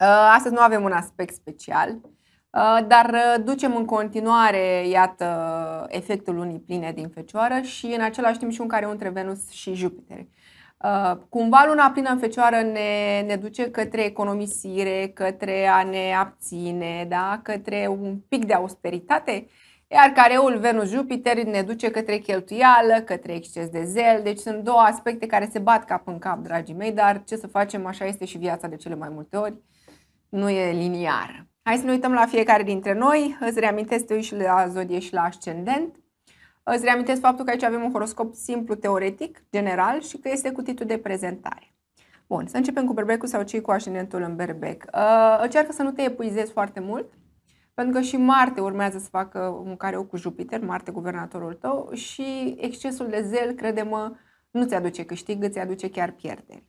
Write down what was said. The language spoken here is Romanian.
Uh, astăzi nu avem un aspect special, uh, dar uh, ducem în continuare, iată, efectul lunii pline din Fecioară și în același timp și un care între Venus și Jupiter. Cumva luna plină în Fecioară ne, ne duce către economisire, către a ne abține, da? către un pic de austeritate, iar careul Venus-Jupiter ne duce către cheltuială, către exces de zel, deci sunt două aspecte care se bat cap în cap, dragii mei, dar ce să facem, așa este și viața de cele mai multe ori nu e liniar. Hai să ne uităm la fiecare dintre noi. Îți reamintesc, și la zodie și la ascendent. Îți reamintesc faptul că aici avem un horoscop simplu teoretic, general și că este cu titlul de prezentare. Bun, să începem cu berbecul sau cei cu ascendentul în berbec. Uh, încearcă să nu te epuizezi foarte mult, pentru că și Marte urmează să facă un careu cu Jupiter, Marte guvernatorul tău, și excesul de zel, crede-mă, nu ți aduce câștig, îți aduce chiar pierderi.